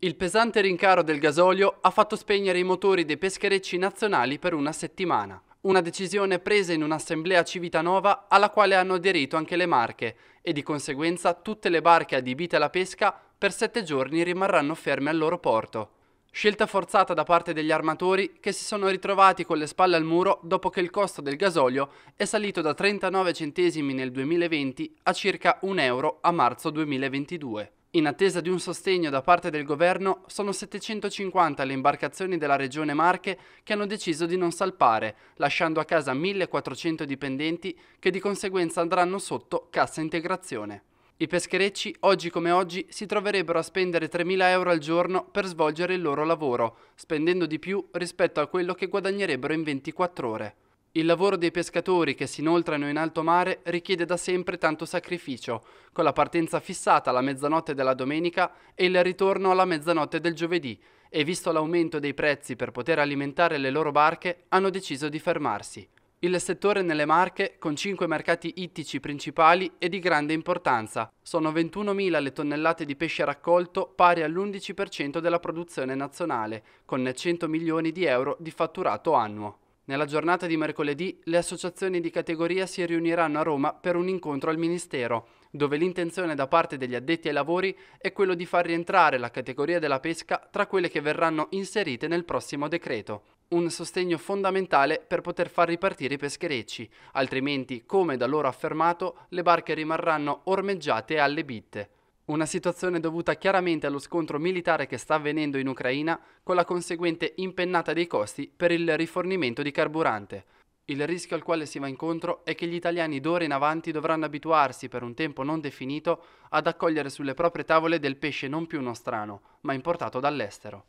Il pesante rincaro del gasolio ha fatto spegnere i motori dei pescherecci nazionali per una settimana. Una decisione presa in un'assemblea Civitanova alla quale hanno aderito anche le Marche e di conseguenza tutte le barche adibite alla pesca per sette giorni rimarranno ferme al loro porto. Scelta forzata da parte degli armatori che si sono ritrovati con le spalle al muro dopo che il costo del gasolio è salito da 39 centesimi nel 2020 a circa 1 euro a marzo 2022. In attesa di un sostegno da parte del governo, sono 750 le imbarcazioni della regione Marche che hanno deciso di non salpare, lasciando a casa 1400 dipendenti che di conseguenza andranno sotto cassa integrazione. I pescherecci, oggi come oggi, si troverebbero a spendere 3.000 euro al giorno per svolgere il loro lavoro, spendendo di più rispetto a quello che guadagnerebbero in 24 ore. Il lavoro dei pescatori che si inoltrano in alto mare richiede da sempre tanto sacrificio, con la partenza fissata alla mezzanotte della domenica e il ritorno alla mezzanotte del giovedì, e visto l'aumento dei prezzi per poter alimentare le loro barche, hanno deciso di fermarsi. Il settore nelle Marche, con 5 mercati ittici principali, è di grande importanza. Sono 21.000 le tonnellate di pesce raccolto, pari all'11% della produzione nazionale, con 100 milioni di euro di fatturato annuo. Nella giornata di mercoledì le associazioni di categoria si riuniranno a Roma per un incontro al Ministero, dove l'intenzione da parte degli addetti ai lavori è quello di far rientrare la categoria della pesca tra quelle che verranno inserite nel prossimo decreto. Un sostegno fondamentale per poter far ripartire i pescherecci, altrimenti, come da loro affermato, le barche rimarranno ormeggiate alle bitte. Una situazione dovuta chiaramente allo scontro militare che sta avvenendo in Ucraina, con la conseguente impennata dei costi per il rifornimento di carburante. Il rischio al quale si va incontro è che gli italiani d'ora in avanti dovranno abituarsi per un tempo non definito ad accogliere sulle proprie tavole del pesce non più nostrano, ma importato dall'estero.